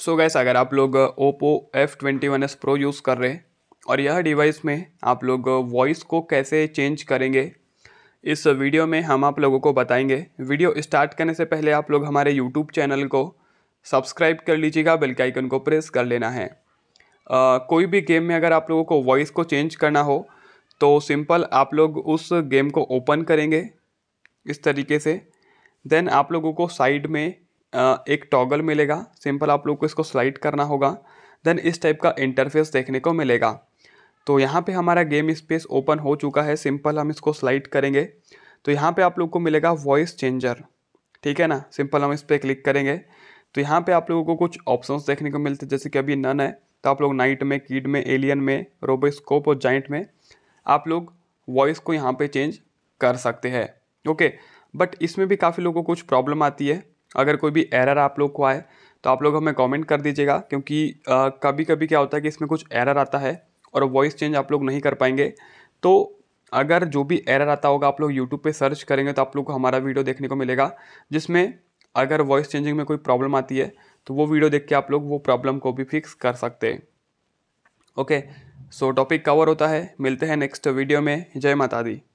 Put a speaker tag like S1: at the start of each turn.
S1: सो so gas अगर आप लोग Oppo F twenty one S pro use कर रहे हैं और यह डिवाइस में आप लोग वॉइस uh, को कैसे चेंज करेंगे इस वीडियो में हम आप लोगों को बताएंगे वीडियो स्टार्ट करने से पहले आप लोग हमारे यूट्यूब चैनल को सब्सक्राइब कर लीजिएगा बेल के आइकन को प्रेस कर लेना है आ, uh, कोई भी गेम में अगर आप लोगों को वॉइस को चेंज करना हो तो सिंपल आप लोग उस गेम को ओपन करेंगे इस तरीके से देन आप लोगों को साइड में एक टॉगल मिलेगा सिंपल आप लोग को इसको स्लाइड करना होगा देन इस टाइप का इंटरफेस देखने को मिलेगा तो यहाँ पे हमारा गेम स्पेस ओपन हो चुका है सिंपल हम इसको स्लाइड करेंगे तो यहाँ पे आप लोग को मिलेगा वॉइस चेंजर ठीक है ना सिंपल हम इस पर क्लिक करेंगे तो यहाँ पे आप लोगों को कुछ ऑप्शंस देखने को मिलते हैं जैसे कि अभी नन है तो आप लोग नाइट में कीड में एलियन में रोबोस्कोप और जाइंट में आप लोग वॉइस को यहाँ पर चेंज कर सकते हैं ओके बट इसमें भी काफ़ी लोगों को कुछ प्रॉब्लम आती है अगर कोई भी एरर आप लोग को आए तो आप लोग हमें कमेंट कर दीजिएगा क्योंकि आ, कभी कभी क्या होता है कि इसमें कुछ एरर आता है और वॉइस चेंज आप लोग नहीं कर पाएंगे तो अगर जो भी एरर आता होगा आप लोग यूट्यूब पे सर्च करेंगे तो आप लोग को हमारा वीडियो देखने को मिलेगा जिसमें अगर वॉइस चेंजिंग में कोई प्रॉब्लम आती है तो वो वीडियो देख के आप लोग वो प्रॉब्लम को भी फिक्स कर सकते हैं ओके सो टॉपिक कवर होता है मिलते हैं नेक्स्ट वीडियो में जय माता दी